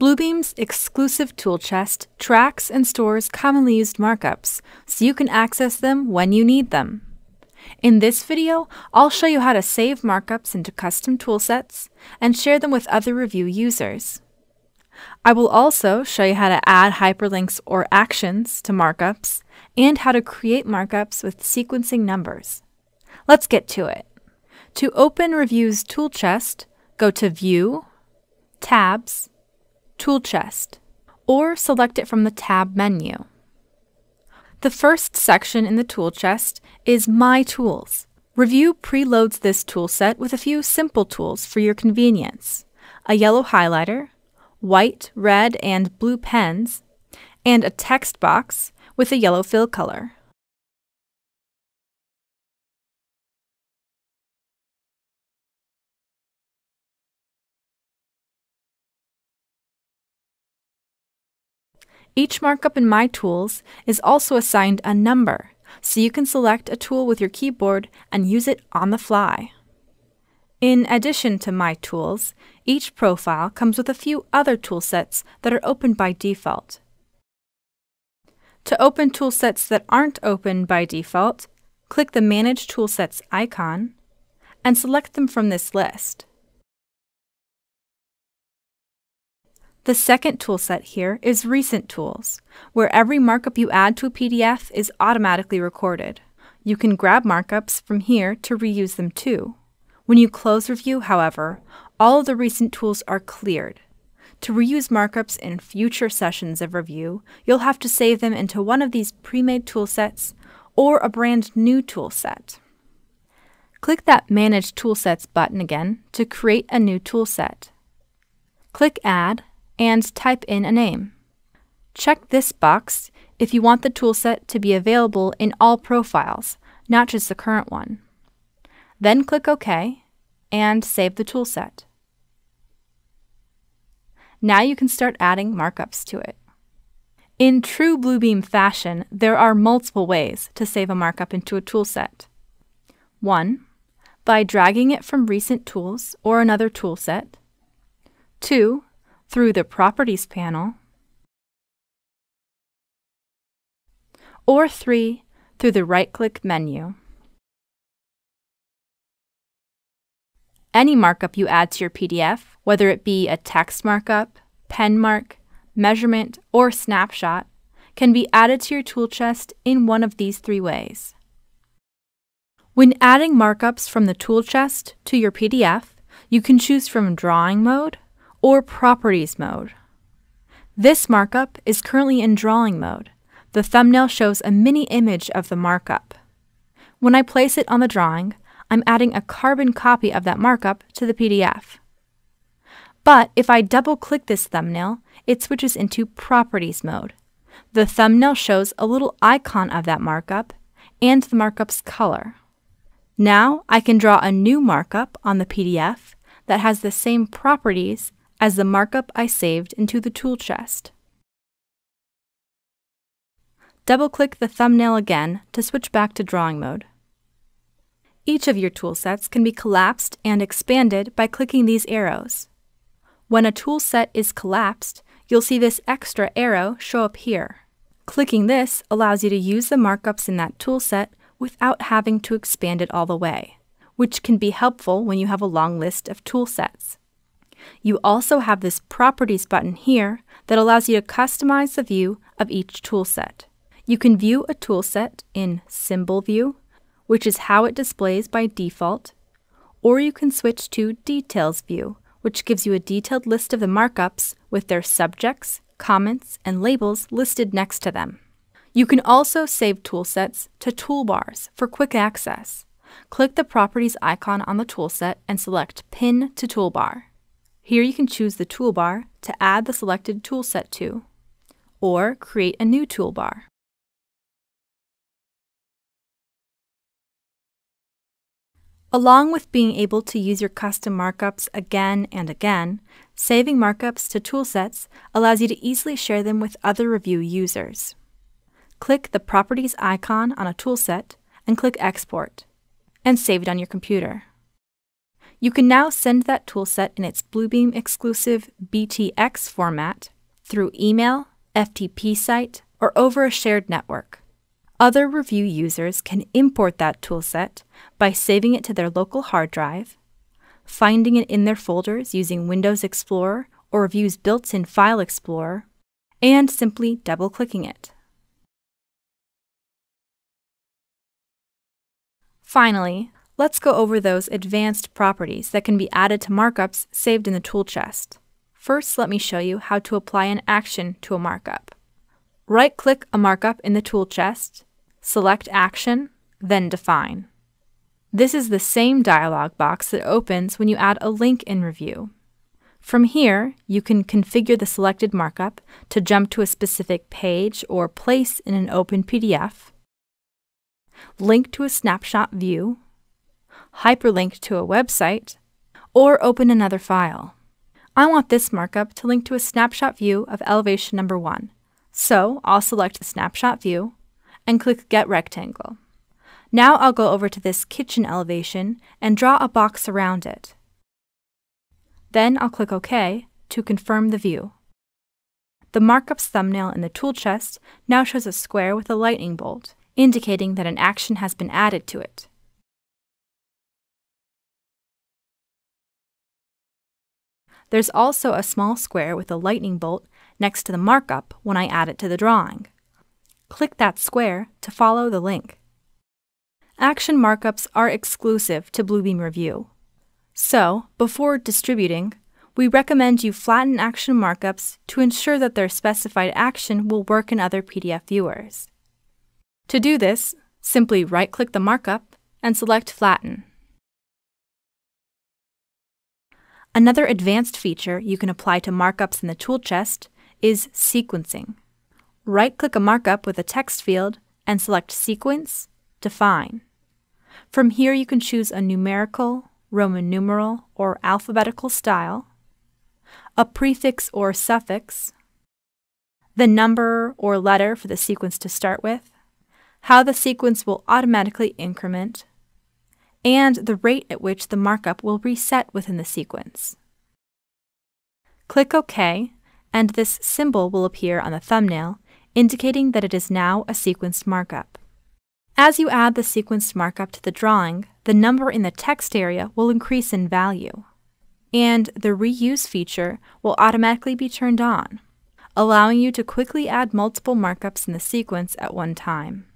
Bluebeam's exclusive tool chest tracks and stores commonly used markups, so you can access them when you need them. In this video, I'll show you how to save markups into custom toolsets and share them with other review users. I will also show you how to add hyperlinks or actions to markups and how to create markups with sequencing numbers. Let's get to it. To open Review's tool chest, go to View, Tabs, tool chest, or select it from the tab menu. The first section in the tool chest is My Tools. Review preloads this toolset with a few simple tools for your convenience, a yellow highlighter, white, red, and blue pens, and a text box with a yellow fill color. Each markup in My Tools is also assigned a number, so you can select a tool with your keyboard and use it on the fly. In addition to My Tools, each profile comes with a few other toolsets that are open by default. To open toolsets that aren't open by default, click the Manage Toolsets icon and select them from this list. The second toolset here is Recent Tools, where every markup you add to a PDF is automatically recorded. You can grab markups from here to reuse them too. When you close Review, however, all of the Recent Tools are cleared. To reuse markups in future sessions of Review, you'll have to save them into one of these pre-made toolsets or a brand new toolset. Click that Manage Toolsets button again to create a new toolset. Click Add and type in a name. Check this box if you want the toolset to be available in all profiles, not just the current one. Then click OK and save the toolset. Now you can start adding markups to it. In true Bluebeam fashion, there are multiple ways to save a markup into a toolset. 1. By dragging it from recent tools or another toolset. 2 through the Properties panel, or 3 through the right-click menu. Any markup you add to your PDF, whether it be a text markup, pen mark, measurement, or snapshot, can be added to your tool chest in one of these three ways. When adding markups from the tool chest to your PDF, you can choose from drawing mode, or Properties mode. This markup is currently in Drawing mode. The thumbnail shows a mini image of the markup. When I place it on the drawing, I'm adding a carbon copy of that markup to the PDF. But if I double-click this thumbnail, it switches into Properties mode. The thumbnail shows a little icon of that markup and the markup's color. Now I can draw a new markup on the PDF that has the same properties as the markup I saved into the tool chest. Double-click the thumbnail again to switch back to drawing mode. Each of your tool sets can be collapsed and expanded by clicking these arrows. When a tool set is collapsed, you'll see this extra arrow show up here. Clicking this allows you to use the markups in that tool set without having to expand it all the way, which can be helpful when you have a long list of tool sets. You also have this Properties button here that allows you to customize the view of each toolset. You can view a toolset in Symbol View, which is how it displays by default, or you can switch to Details View, which gives you a detailed list of the markups with their subjects, comments, and labels listed next to them. You can also save toolsets to toolbars for quick access. Click the Properties icon on the toolset and select Pin to Toolbar. Here you can choose the toolbar to add the selected toolset to, or create a new toolbar. Along with being able to use your custom markups again and again, saving markups to toolsets allows you to easily share them with other review users. Click the Properties icon on a toolset and click Export, and save it on your computer. You can now send that toolset in its Bluebeam exclusive BTX format through email, FTP site, or over a shared network. Other review users can import that toolset by saving it to their local hard drive, finding it in their folders using Windows Explorer or Review's built-in File Explorer, and simply double-clicking it. Finally, Let's go over those advanced properties that can be added to markups saved in the tool chest. First, let me show you how to apply an action to a markup. Right-click a markup in the tool chest, select Action, then Define. This is the same dialog box that opens when you add a link in Review. From here, you can configure the selected markup to jump to a specific page or place in an open PDF, link to a snapshot view hyperlink to a website, or open another file. I want this markup to link to a snapshot view of elevation number 1, so I'll select the snapshot view and click Get Rectangle. Now I'll go over to this kitchen elevation and draw a box around it. Then I'll click OK to confirm the view. The markups thumbnail in the tool chest now shows a square with a lightning bolt, indicating that an action has been added to it. There's also a small square with a lightning bolt next to the markup when I add it to the drawing. Click that square to follow the link. Action markups are exclusive to Bluebeam Review. So, before distributing, we recommend you flatten action markups to ensure that their specified action will work in other PDF viewers. To do this, simply right-click the markup and select Flatten. Another advanced feature you can apply to markups in the tool chest is sequencing. Right-click a markup with a text field and select Sequence, Define. From here you can choose a numerical, Roman numeral, or alphabetical style, a prefix or suffix, the number or letter for the sequence to start with, how the sequence will automatically increment, and the rate at which the markup will reset within the sequence. Click OK, and this symbol will appear on the thumbnail, indicating that it is now a sequenced markup. As you add the sequenced markup to the drawing, the number in the text area will increase in value. And the Reuse feature will automatically be turned on, allowing you to quickly add multiple markups in the sequence at one time.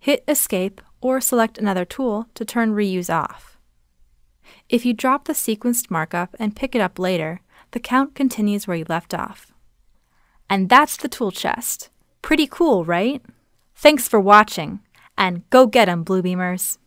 Hit Escape or select another tool to turn reuse off. If you drop the sequenced markup and pick it up later, the count continues where you left off. And that's the tool chest. Pretty cool, right? Thanks for watching, and go get 'em, Bluebeamers!